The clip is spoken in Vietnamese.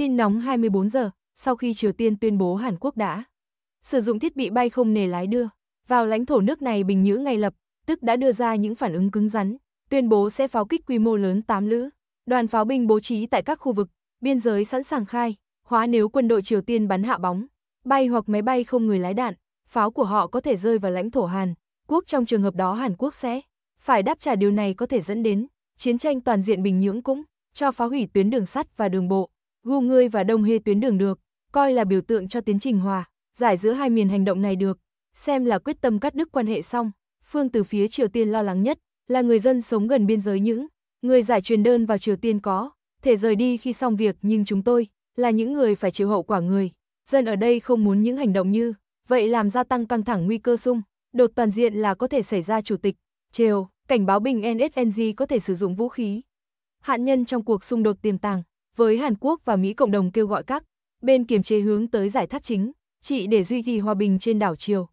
Tin nóng 24 giờ, sau khi Triều Tiên tuyên bố Hàn Quốc đã sử dụng thiết bị bay không nề lái đưa vào lãnh thổ nước này Bình Nhưỡng ngay lập tức đã đưa ra những phản ứng cứng rắn, tuyên bố sẽ pháo kích quy mô lớn 8 lữ, đoàn pháo binh bố trí tại các khu vực biên giới sẵn sàng khai hóa nếu quân đội Triều Tiên bắn hạ bóng bay hoặc máy bay không người lái đạn, pháo của họ có thể rơi vào lãnh thổ Hàn Quốc trong trường hợp đó Hàn Quốc sẽ phải đáp trả điều này có thể dẫn đến chiến tranh toàn diện Bình Nhưỡng cũng cho phá hủy tuyến đường sắt và đường bộ gu ngươi và đông hê tuyến đường được, coi là biểu tượng cho tiến trình hòa, giải giữa hai miền hành động này được, xem là quyết tâm cắt đứt quan hệ xong. Phương từ phía Triều Tiên lo lắng nhất là người dân sống gần biên giới những người giải truyền đơn vào Triều Tiên có thể rời đi khi xong việc nhưng chúng tôi là những người phải chịu hậu quả người. Dân ở đây không muốn những hành động như vậy làm gia tăng căng thẳng nguy cơ xung đột toàn diện là có thể xảy ra chủ tịch. Triều, cảnh báo Bình NSNG có thể sử dụng vũ khí. Hạn nhân trong cuộc xung đột tiềm tàng với Hàn Quốc và Mỹ cộng đồng kêu gọi các bên kiềm chế hướng tới giải thác chính, trị để duy trì hòa bình trên đảo Triều.